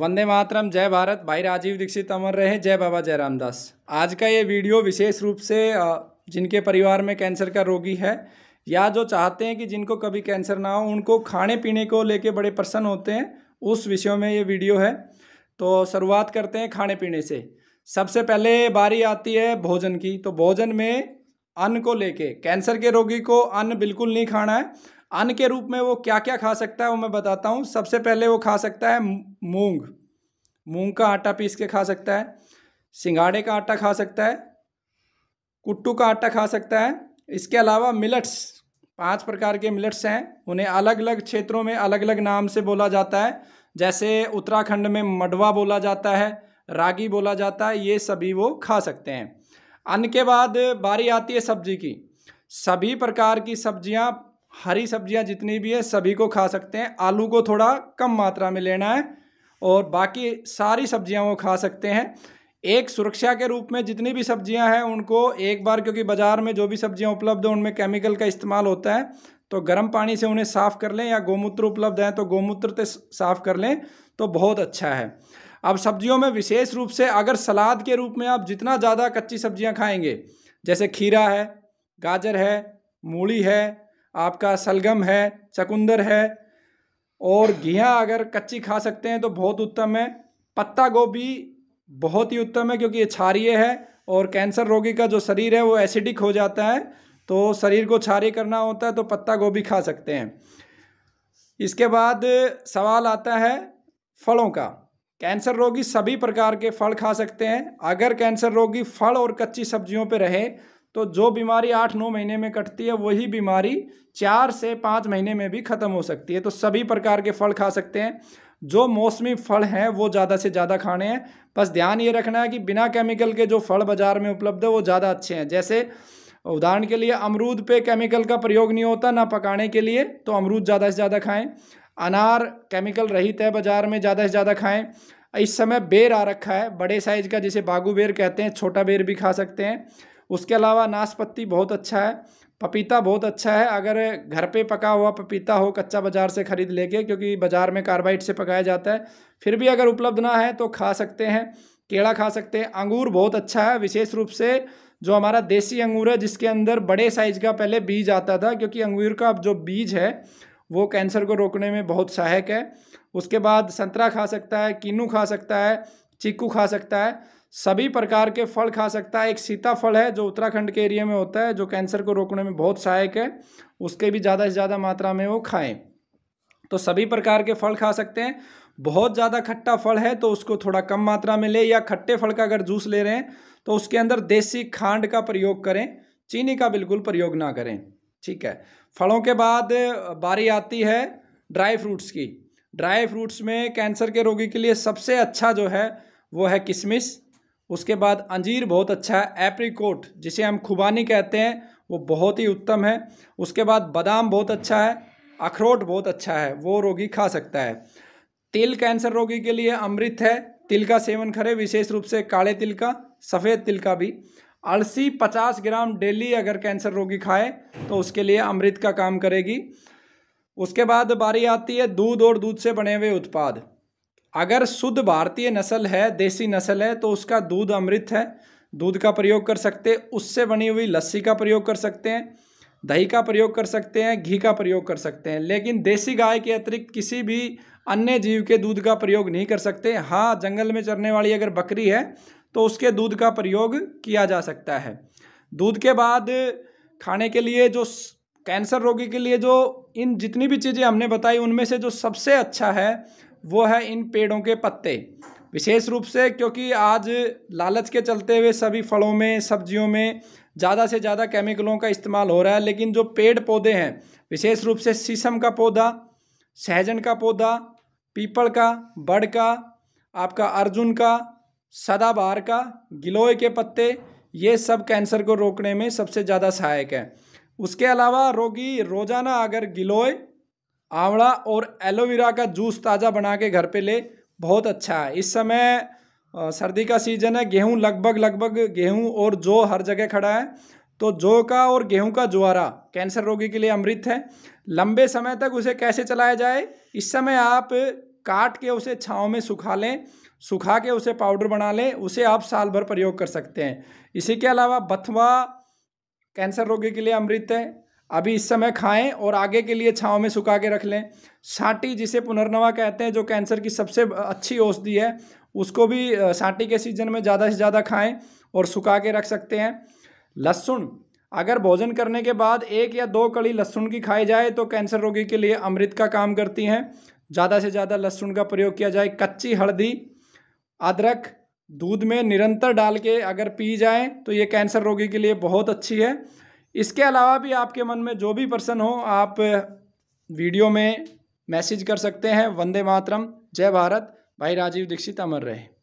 वंदे मातरम जय भारत भाई राजीव दीक्षित अमर रहे जय बाबा जय रामदास आज का ये वीडियो विशेष रूप से जिनके परिवार में कैंसर का रोगी है या जो चाहते हैं कि जिनको कभी कैंसर ना हो उनको खाने पीने को लेके बड़े प्रसन्न होते हैं उस विषयों में ये वीडियो है तो शुरुआत करते हैं खाने पीने से सबसे पहले बारी आती है भोजन की तो भोजन में अन्न को लेके कैंसर के रोगी को अन्न बिल्कुल नहीं खाना है अन्न के रूप में वो क्या क्या खा सकता है वो मैं बताता हूँ सबसे पहले वो खा सकता है मूंग मूंग का आटा पीस के खा सकता है सिंगाड़े का आटा खा सकता है कुट्टू का आटा खा सकता है इसके अलावा मिलट्स पांच प्रकार के मिलट्स हैं उन्हें अलग अलग क्षेत्रों में अलग अलग नाम से बोला जाता है जैसे उत्तराखंड में मडवा बोला जाता है रागी बोला जाता है ये सभी वो खा सकते हैं अन्न के बाद बारी आती है सब्जी की सभी प्रकार की सब्जियां हरी सब्जियां जितनी भी है सभी को खा सकते हैं आलू को थोड़ा कम मात्रा में लेना है और बाकी सारी सब्जियां वो खा सकते हैं एक सुरक्षा के रूप में जितनी भी सब्जियां हैं उनको एक बार क्योंकि बाज़ार में जो भी सब्जियां उपलब्ध हैं उनमें केमिकल का इस्तेमाल होता है तो गर्म पानी से उन्हें साफ़ कर लें या गोमूत्र उपलब्ध हैं तो गोमूत्र से साफ़ कर लें तो बहुत अच्छा है अब सब्जियों में विशेष रूप से अगर सलाद के रूप में आप जितना ज़्यादा कच्ची सब्जियाँ खाएँगे जैसे खीरा है गाजर है मूली है आपका सलगम है चकुंदर है और घिया अगर कच्ची खा सकते हैं तो बहुत उत्तम है पत्ता गोभी बहुत ही उत्तम है क्योंकि ये क्षारिय है और कैंसर रोगी का जो शरीर है वो एसिडिक हो जाता है तो शरीर को क्षारिय करना होता है तो पत्ता गोभी खा सकते हैं इसके बाद सवाल आता है फलों का कैंसर रोगी सभी प्रकार के फल खा सकते हैं अगर कैंसर रोगी फल और कच्ची सब्जियों पर रहे तो जो बीमारी आठ नौ महीने में कटती है वही बीमारी चार से पाँच महीने में भी ख़त्म हो सकती है तो सभी प्रकार के फल खा सकते हैं जो मौसमी फल हैं वो ज़्यादा से ज़्यादा खाने हैं बस ध्यान ये रखना है कि बिना केमिकल के जो फल बाज़ार में उपलब्ध है वो ज़्यादा अच्छे हैं जैसे उदाहरण के लिए अमरूद पे केमिकल का प्रयोग नहीं होता ना पकाने के लिए तो अमरूद ज़्यादा से ज़्यादा खाएं अनार केमिकल रहित है बाज़ार में ज़्यादा से ज़्यादा खाएँ इस समय बेर आ रखा है बड़े साइज़ का जिसे बागू बेर कहते हैं छोटा बेर भी खा सकते हैं उसके अलावा नाशपत्ती बहुत अच्छा है पपीता बहुत अच्छा है अगर घर पे पका हुआ पपीता हो कच्चा बाज़ार से ख़रीद लेके क्योंकि बाज़ार में कार्बाइड से पकाया जाता है फिर भी अगर उपलब्ध ना है तो खा सकते हैं केला खा सकते हैं अंगूर बहुत अच्छा है विशेष रूप से जो हमारा देसी अंगूर है जिसके अंदर बड़े साइज का पहले बीज आता था क्योंकि अंगूर का जो बीज है वो कैंसर को रोकने में बहुत सहायक है उसके बाद संतरा खा सकता है कीनू खा सकता है चीकू खा सकता है सभी प्रकार के फल खा सकता है एक सीताफल है जो उत्तराखंड के एरिया में होता है जो कैंसर को रोकने में बहुत सहायक है उसके भी ज़्यादा से ज़्यादा मात्रा में वो खाएं तो सभी प्रकार के फल खा सकते हैं बहुत ज़्यादा खट्टा फल है तो उसको थोड़ा कम मात्रा में ले या खट्टे फल का अगर जूस ले रहे हैं तो उसके अंदर देसी खांड का प्रयोग करें चीनी का बिल्कुल प्रयोग ना करें ठीक है फलों के बाद बारी आती है ड्राई फ्रूट्स की ड्राई फ्रूट्स में कैंसर के रोगी के लिए सबसे अच्छा जो है वो है किशमिश उसके बाद अंजीर बहुत अच्छा है एप्रीकोट जिसे हम खुबानी कहते हैं वो बहुत ही उत्तम है उसके बाद बादाम बहुत अच्छा है अखरोट बहुत अच्छा है वो रोगी खा सकता है तिल कैंसर रोगी के लिए अमृत है तिल का सेवन करें विशेष रूप से काले तिल का सफ़ेद तिल का भी अलसी 50 ग्राम डेली अगर कैंसर रोगी खाए तो उसके लिए अमृत का काम करेगी उसके बाद बारी आती है दूध और दूध से बने हुए उत्पाद अगर शुद्ध भारतीय नस्ल है देसी नस्ल है तो उसका दूध अमृत है दूध का प्रयोग कर सकते हैं उससे बनी हुई लस्सी का प्रयोग कर सकते हैं दही का प्रयोग कर सकते हैं घी का प्रयोग कर सकते हैं लेकिन देसी गाय के अतिरिक्त किसी भी अन्य जीव के दूध का प्रयोग नहीं कर सकते हाँ जंगल में चरने वाली अगर बकरी है तो उसके दूध का प्रयोग किया जा सकता है दूध के बाद खाने के लिए जो कैंसर रोगी के लिए जो इन जितनी भी चीज़ें हमने बताई उनमें से जो सबसे अच्छा है वो है इन पेड़ों के पत्ते विशेष रूप से क्योंकि आज लालच के चलते हुए सभी फलों में सब्जियों में ज़्यादा से ज़्यादा केमिकलों का इस्तेमाल हो रहा है लेकिन जो पेड़ पौधे हैं विशेष रूप से शीशम का पौधा सहजन का पौधा पीपल का बड़ का आपका अर्जुन का सदाबहार का गिलोय के पत्ते ये सब कैंसर को रोकने में सबसे ज़्यादा सहायक है उसके अलावा रोगी रोज़ाना अगर गिलोय आंवला और एलोवेरा का जूस ताज़ा बना के घर पे ले बहुत अच्छा है इस समय सर्दी का सीज़न है गेहूँ लगभग लगभग गेहूँ और जौ हर जगह खड़ा है तो जौ का और गेहूं का ज्वारा कैंसर रोगी के लिए अमृत है लंबे समय तक उसे कैसे चलाया जाए इस समय आप काट के उसे छाँव में सुखा लें सुखा के उसे पाउडर बना लें उसे आप साल भर प्रयोग कर सकते हैं इसी के अलावा बथवा कैंसर रोगी के लिए अमृत है अभी इस समय खाएं और आगे के लिए छाँव में सुखा के रख लें साटी जिसे पुनर्नवा कहते हैं जो कैंसर की सबसे अच्छी औषधि है उसको भी साटी के सीजन में ज़्यादा से ज़्यादा खाएं और सुखा के रख सकते हैं लहसुन अगर भोजन करने के बाद एक या दो कड़ी लहसुन की खाई जाए तो कैंसर रोगी के लिए अमृत का काम करती हैं ज़्यादा से ज़्यादा लहसुन का प्रयोग किया जाए कच्ची हल्दी अदरक दूध में निरंतर डाल के अगर पी जाए तो ये कैंसर रोगी के लिए बहुत अच्छी है इसके अलावा भी आपके मन में जो भी पर्सन हो आप वीडियो में मैसेज कर सकते हैं वंदे मातरम जय भारत भाई राजीव दीक्षित अमर रहे